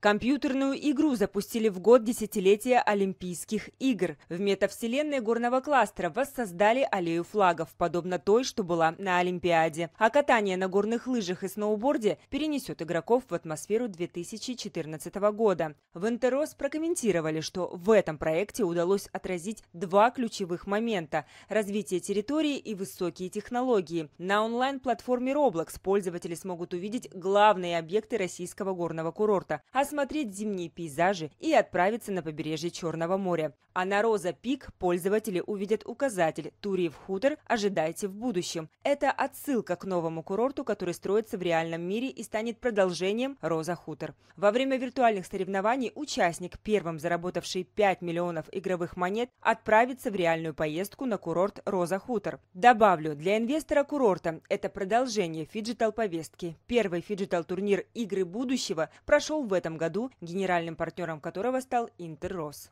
Компьютерную игру запустили в год десятилетия Олимпийских игр. В метавселенной горного кластера воссоздали аллею флагов, подобно той, что была на Олимпиаде. А катание на горных лыжах и сноуборде перенесет игроков в атмосферу 2014 года. В Интерос прокомментировали, что в этом проекте удалось отразить два ключевых момента – развитие территории и высокие технологии. На онлайн-платформе Roblox пользователи смогут увидеть главные объекты российского горного курорта а – осмотреть зимние пейзажи и отправиться на побережье Черного моря. А на Роза Пик пользователи увидят указатель «Туриев хутор. Ожидайте в будущем». Это отсылка к новому курорту, который строится в реальном мире и станет продолжением «Роза хутор». Во время виртуальных соревнований участник, первым заработавший 5 миллионов игровых монет, отправится в реальную поездку на курорт «Роза хутор». Добавлю, для инвестора курорта это продолжение фиджитал-повестки. Первый фиджитал-турнир «Игры будущего» прошел в этом году, генеральным партнером которого стал Интеррос.